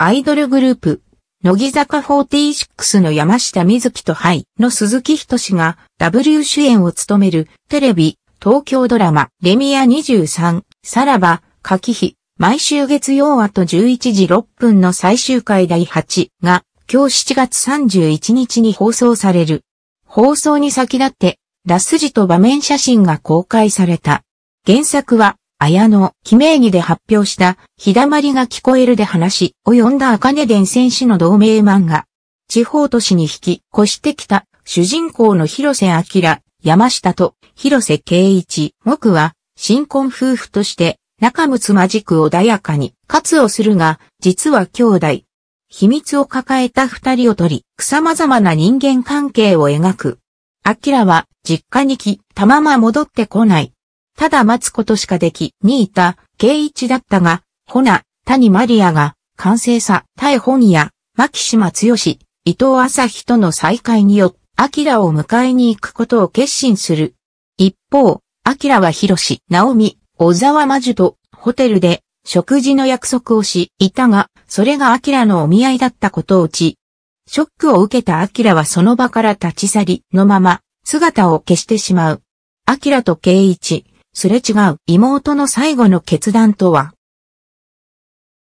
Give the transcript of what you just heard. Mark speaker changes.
Speaker 1: アイドルグループ、乃木坂46の山下美月とハイの鈴木仁が W 主演を務めるテレビ、東京ドラマ、レミア23、さらば、柿日、毎週月曜あと11時6分の最終回第8が、今日7月31日に放送される。放送に先立って、ラスジと場面写真が公開された。原作は、綾野、記名義で発表した、日だまりが聞こえるで話を読んだ茜伝戦士の同名漫画。地方都市に引き越してきた主人公の広瀬明、山下と広瀬圭一、僕は新婚夫婦として仲睦まじく穏やかに活をするが、実は兄弟。秘密を抱えた二人を取り、様々な人間関係を描く。明は実家に来たまま戻ってこない。ただ待つことしかでき、にいた、圭一だったが、ほな、谷マリアが、完成さ、タ対本屋、牧島剛、伊藤朝日との再会によ、明を迎えに行くことを決心する。一方、明は広、直美、小沢魔女と、ホテルで、食事の約束をし、いたが、それが明のお見合いだったことを知。ショックを受けた明はその場から立ち去り、のまま、姿を消してしまう。明と圭一、すれ違う妹の最後の決断とは